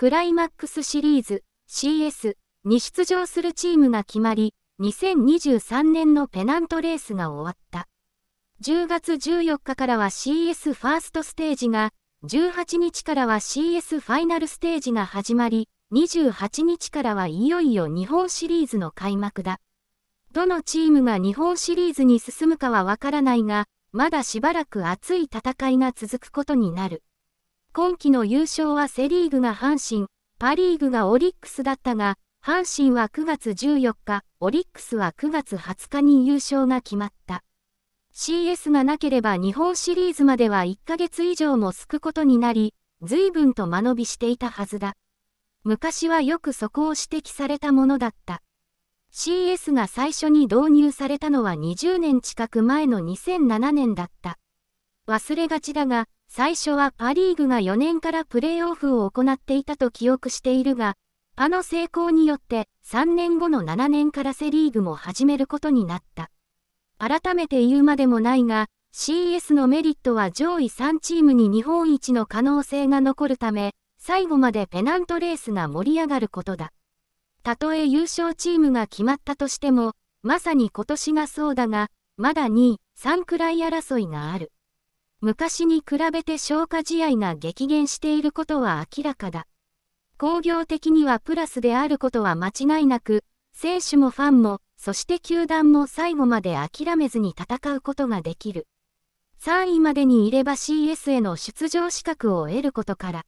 クライマックスシリーズ CS に出場するチームが決まり、2023年のペナントレースが終わった。10月14日からは CS ファーストステージが、18日からは CS ファイナルステージが始まり、28日からはいよいよ日本シリーズの開幕だ。どのチームが日本シリーズに進むかはわからないが、まだしばらく熱い戦いが続くことになる。今季の優勝はセリーグが阪神、パリーグがオリックスだったが、阪神は9月14日、オリックスは9月20日に優勝が決まった。CS がなければ日本シリーズまでは1ヶ月以上もすくことになり、随分と間延びしていたはずだ。昔はよくそこを指摘されたものだった。CS が最初に導入されたのは20年近く前の2007年だった。忘れがちだが、最初はパリーグが4年からプレーオフを行っていたと記憶しているが、パの成功によって3年後の7年からセリーグも始めることになった。改めて言うまでもないが、CS のメリットは上位3チームに日本一の可能性が残るため、最後までペナントレースが盛り上がることだ。たとえ優勝チームが決まったとしても、まさに今年がそうだが、まだ2位、3くらい争いがある。昔に比べて消化試合が激減していることは明らかだ。工業的にはプラスであることは間違いなく、選手もファンも、そして球団も最後まで諦めずに戦うことができる。3位までにいれば CS への出場資格を得ることから。